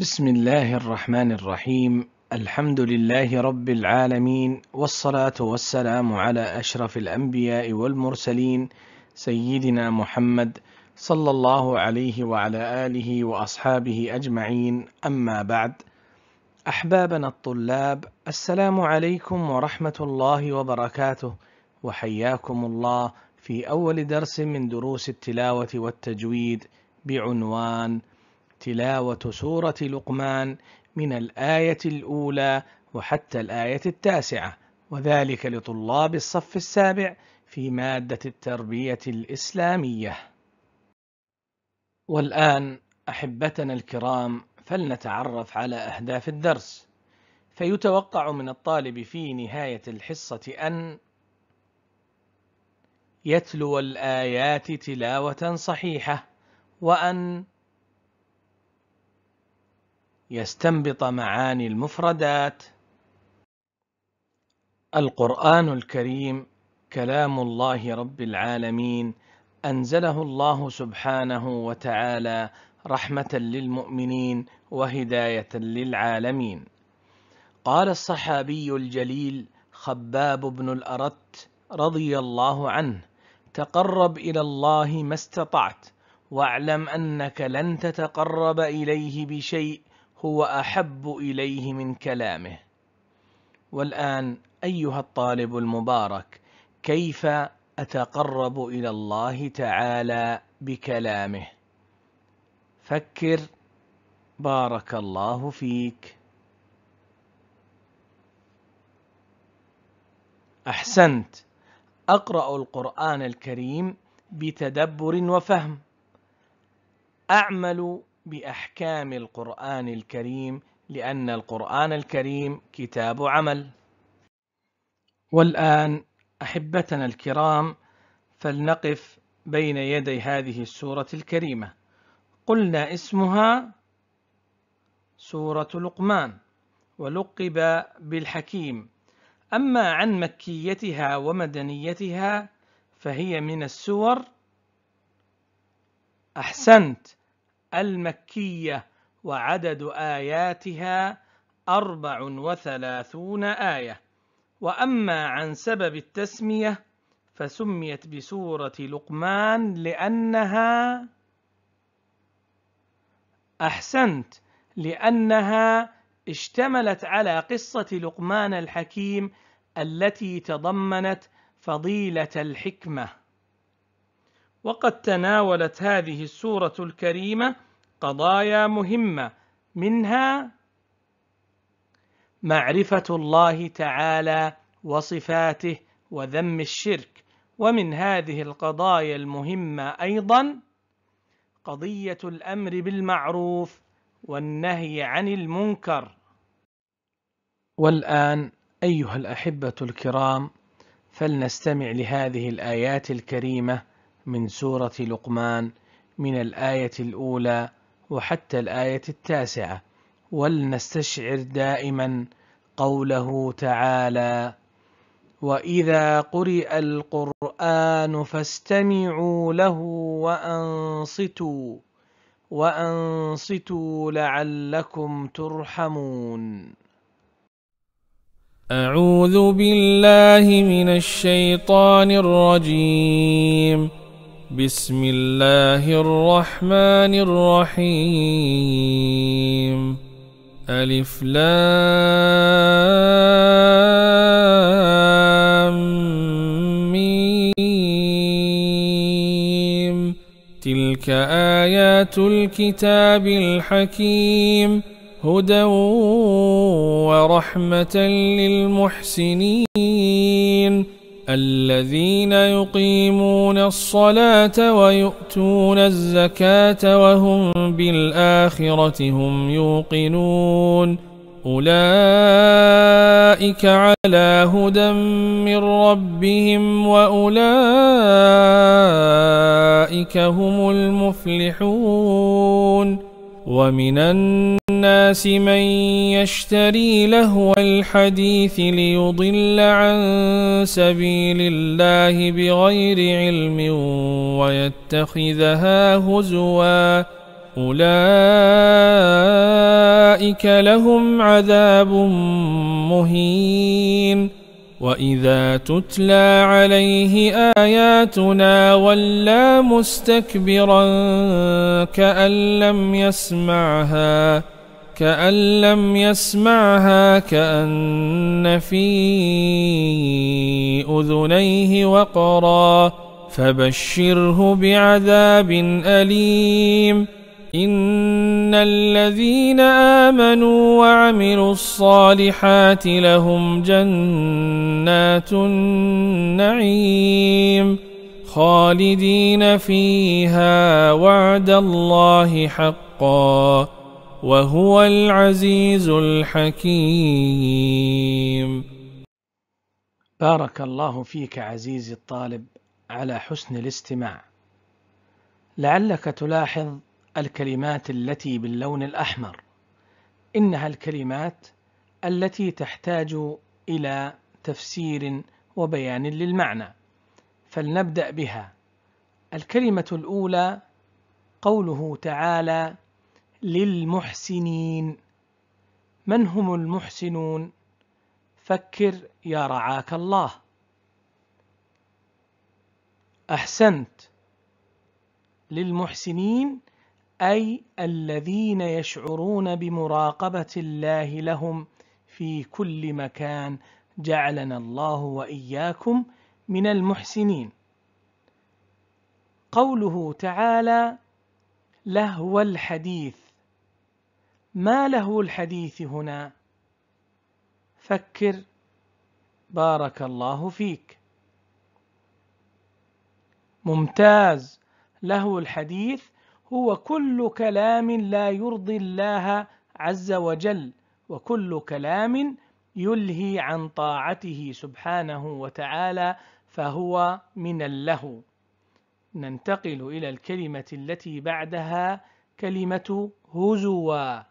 بسم الله الرحمن الرحيم الحمد لله رب العالمين والصلاة والسلام على أشرف الأنبياء والمرسلين سيدنا محمد صلى الله عليه وعلى آله وأصحابه أجمعين أما بعد أحبابنا الطلاب السلام عليكم ورحمة الله وبركاته وحياكم الله في أول درس من دروس التلاوة والتجويد بعنوان تلاوة سورة لقمان من الآية الأولى وحتى الآية التاسعة وذلك لطلاب الصف السابع في مادة التربية الإسلامية والآن أحبتنا الكرام فلنتعرف على أهداف الدرس فيتوقع من الطالب في نهاية الحصة أن يتلو الآيات تلاوة صحيحة وأن يستنبط معاني المفردات القرآن الكريم كلام الله رب العالمين أنزله الله سبحانه وتعالى رحمة للمؤمنين وهداية للعالمين قال الصحابي الجليل خباب بن الأرت رضي الله عنه تقرب إلى الله ما استطعت واعلم أنك لن تتقرب إليه بشيء هو أحب إليه من كلامه والآن أيها الطالب المبارك كيف أتقرب إلى الله تعالى بكلامه فكر بارك الله فيك أحسنت أقرأ القرآن الكريم بتدبر وفهم أعمل بأحكام القرآن الكريم لأن القرآن الكريم كتاب عمل والآن أحبتنا الكرام فلنقف بين يدي هذه السورة الكريمة قلنا اسمها سورة لقمان ولقب بالحكيم أما عن مكيتها ومدنيتها فهي من السور أحسنت المكية وعدد آياتها أربع وثلاثون آية وأما عن سبب التسمية فسميت بسورة لقمان لأنها أحسنت لأنها اشتملت على قصة لقمان الحكيم التي تضمنت فضيلة الحكمة وقد تناولت هذه السورة الكريمة قضايا مهمة منها معرفة الله تعالى وصفاته وذم الشرك ومن هذه القضايا المهمة أيضا قضية الأمر بالمعروف والنهي عن المنكر والآن أيها الأحبة الكرام فلنستمع لهذه الآيات الكريمة من سورة لقمان من الآية الأولى وحتى الآية التاسعة ولنستشعر دائما قوله تعالى وإذا قرئ القرآن فاستمعوا له وأنصتوا وأنصتوا لعلكم ترحمون أعوذ بالله من الشيطان الرجيم بسم الله الرحمن الرحيم ألف لام ميم تلك آيات الكتاب الحكيم هدى ورحمة للمحسنين الذين يقيمون الصلاة ويؤتون الزكاة وهم بالآخرة هم يوقنون أولئك على هدى من ربهم وأولئك هم المفلحون ومن الناس من يشتري لهو الحديث ليضل عن سبيل الله بغير علم ويتخذها هزوا أولئك لهم عذاب مهين واذا تتلى عليه اياتنا ولى مستكبرا كان لم يسمعها كان لم يسمعها كان في اذنيه وقرا فبشره بعذاب اليم إن الذين آمنوا وعملوا الصالحات لهم جنات النعيم خالدين فيها وعد الله حقا وهو العزيز الحكيم بارك الله فيك عزيزي الطالب على حسن الاستماع لعلك تلاحظ الكلمات التي باللون الأحمر إنها الكلمات التي تحتاج إلى تفسير وبيان للمعنى فلنبدأ بها الكلمة الأولى قوله تعالى للمحسنين من هم المحسنون فكر يا رعاك الله أحسنت للمحسنين أي الذين يشعرون بمراقبة الله لهم في كل مكان جعلنا الله وإياكم من المحسنين قوله تعالى لهو الحديث ما لهو الحديث هنا فكر بارك الله فيك ممتاز لهو الحديث هو كل كلام لا يرضي الله عز وجل وكل كلام يلهي عن طاعته سبحانه وتعالى فهو من اللهو ننتقل إلى الكلمة التي بعدها كلمة هزوا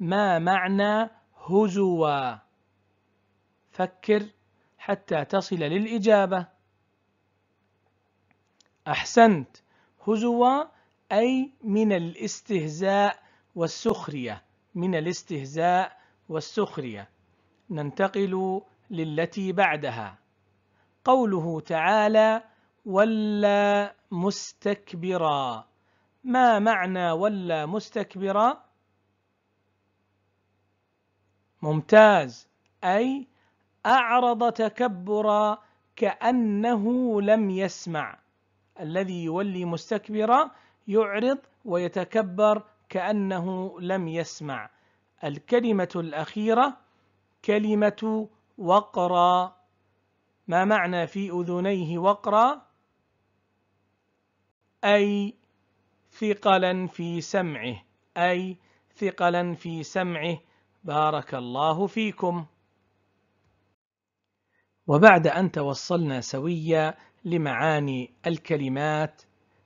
ما معنى هزوا فكر حتى تصل للإجابة أحسنت هزوا أي من الاستهزاء والسخرية من الاستهزاء والسخرية ننتقل للتي بعدها قوله تعالى ولا مستكبرا ما معنى ولا مستكبرا ممتاز أي أعرض تكبرا كأنه لم يسمع الذي يولي مستكبرا يعرض ويتكبر كأنه لم يسمع الكلمة الأخيرة كلمة وقرا ما معنى في أذنيه وقرا أي ثقلا في سمعه أي ثقلا في سمعه بارك الله فيكم وبعد أن توصلنا سويا لمعاني الكلمات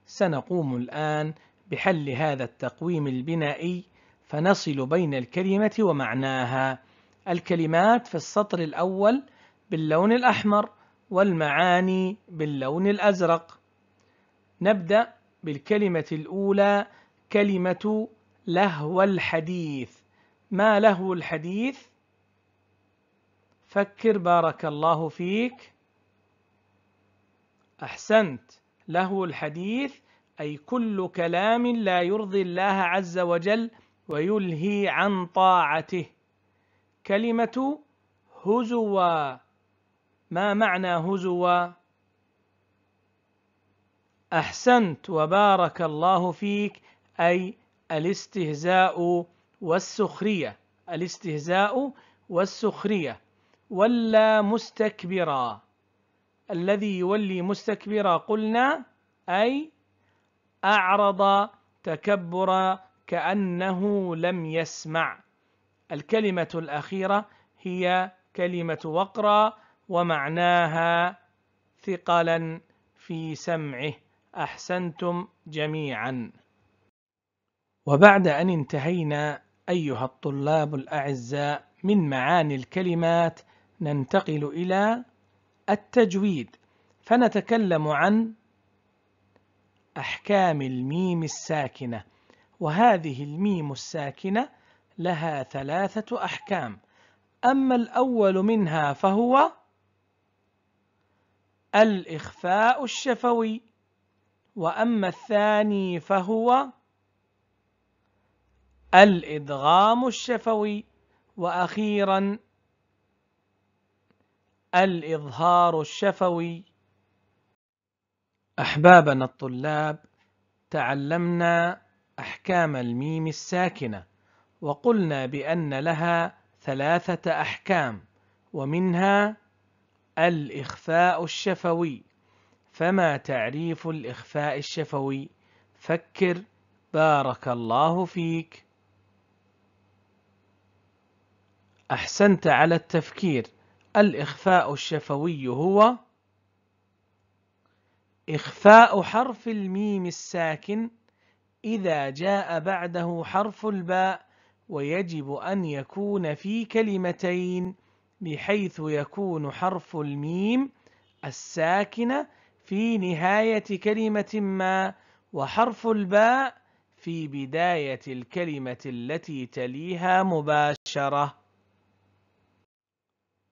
سنقوم الآن بحل هذا التقويم البنائي فنصل بين الكلمة ومعناها الكلمات في السطر الأول باللون الأحمر والمعاني باللون الأزرق نبدأ بالكلمة الأولى كلمة لهو الحديث ما لهو الحديث؟ فكر بارك الله فيك أحسنت له الحديث أي كل كلام لا يرضي الله عز وجل ويلهي عن طاعته كلمة هزوا ما معنى هزوا أحسنت وبارك الله فيك أي الاستهزاء والسخرية الاستهزاء والسخرية ولا مستكبرا الذي يولي مستكبرا قلنا أي أعرض تكبرا كأنه لم يسمع الكلمة الأخيرة هي كلمة وقرا ومعناها ثقلا في سمعه أحسنتم جميعا وبعد أن انتهينا أيها الطلاب الأعزاء من معاني الكلمات ننتقل إلى التجويد فنتكلم عن أحكام الميم الساكنة وهذه الميم الساكنة لها ثلاثة أحكام أما الأول منها فهو الإخفاء الشفوي وأما الثاني فهو الإدغام الشفوي وأخيرا الإظهار الشفوي أحبابنا الطلاب تعلمنا أحكام الميم الساكنة وقلنا بأن لها ثلاثة أحكام ومنها الإخفاء الشفوي فما تعريف الإخفاء الشفوي؟ فكر بارك الله فيك أحسنت على التفكير الإخفاء الشفوي هو إخفاء حرف الميم الساكن إذا جاء بعده حرف الباء ويجب أن يكون في كلمتين بحيث يكون حرف الميم الساكنة في نهاية كلمة ما وحرف الباء في بداية الكلمة التي تليها مباشرة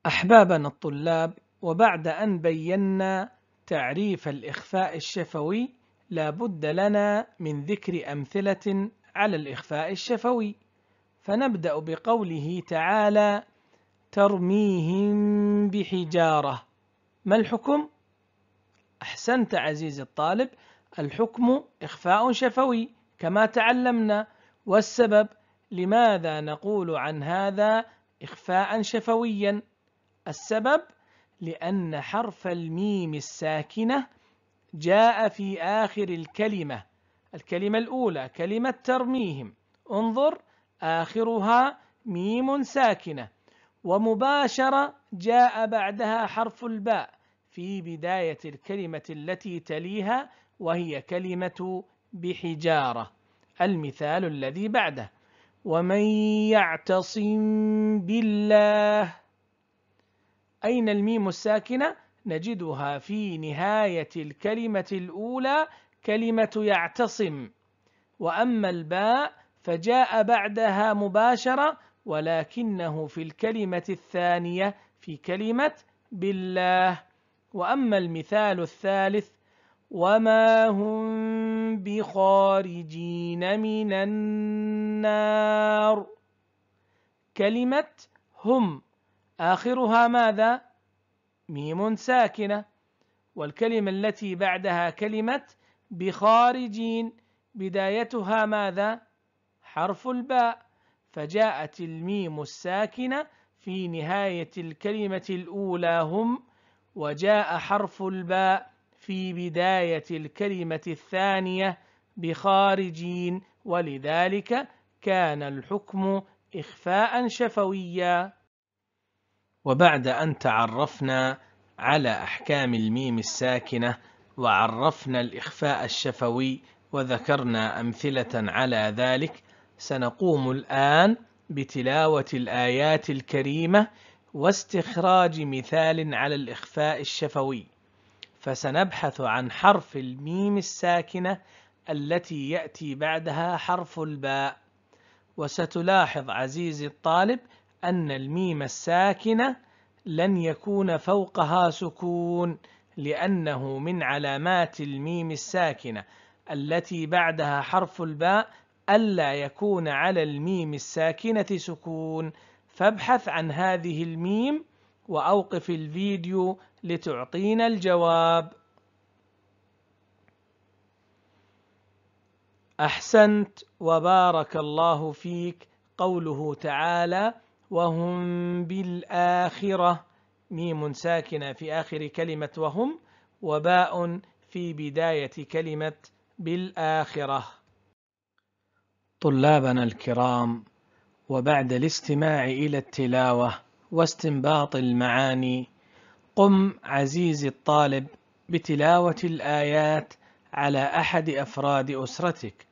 أحبابنا الطلاب وبعد أن بينا تعريف الإخفاء الشفوي لابد لنا من ذكر أمثلة على الإخفاء الشفوي فنبدأ بقوله تعالى ترميهم بحجارة ما الحكم؟ أحسنت عزيزي الطالب الحكم إخفاء شفوي كما تعلمنا والسبب لماذا نقول عن هذا إخفاء شفويا السبب لأن حرف الميم الساكنة جاء في آخر الكلمة الكلمة الأولى كلمة ترميهم انظر آخرها ميم ساكنة ومباشرة جاء بعدها حرف الباء في بداية الكلمة التي تليها وهي كلمة بحجارة المثال الذي بعده ومن يعتصم بالله أين الميم الساكنة؟ نجدها في نهاية الكلمة الأولى كلمة يعتصم وأما الباء فجاء بعدها مباشرة ولكنه في الكلمة الثانية في كلمة بالله وأما المثال الثالث وما هم بخارجين من النار كلمة هم آخرها ماذا؟ ميم ساكنة والكلمة التي بعدها كلمة بخارجين بدايتها ماذا؟ حرف الباء فجاءت الميم الساكنة في نهاية الكلمة الأولى هم وجاء حرف الباء في بداية الكلمة الثانية بخارجين ولذلك كان الحكم إخفاء شفويا وبعد أن تعرفنا على أحكام الميم الساكنة وعرفنا الإخفاء الشفوي وذكرنا أمثلة على ذلك سنقوم الآن بتلاوة الآيات الكريمة واستخراج مثال على الإخفاء الشفوي فسنبحث عن حرف الميم الساكنة التي يأتي بعدها حرف الباء وستلاحظ عزيزي الطالب أن الميم الساكنة لن يكون فوقها سكون لأنه من علامات الميم الساكنة التي بعدها حرف الباء ألا يكون على الميم الساكنة سكون فابحث عن هذه الميم وأوقف الفيديو لتعطينا الجواب أحسنت وبارك الله فيك قوله تعالى وهم بالآخرة ميم ساكنة في آخر كلمة وهم وباء في بداية كلمة بالآخرة طلابنا الكرام وبعد الاستماع إلى التلاوة واستنباط المعاني قم عزيزي الطالب بتلاوة الآيات على أحد أفراد أسرتك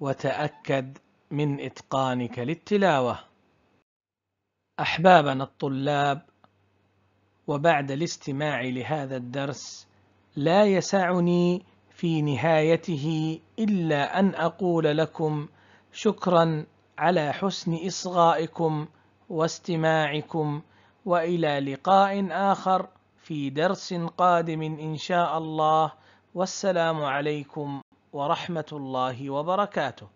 وتأكد من إتقانك للتلاوة أحبابنا الطلاب وبعد الاستماع لهذا الدرس لا يسعني في نهايته إلا أن أقول لكم شكرا على حسن إصغائكم واستماعكم وإلى لقاء آخر في درس قادم إن شاء الله والسلام عليكم ورحمة الله وبركاته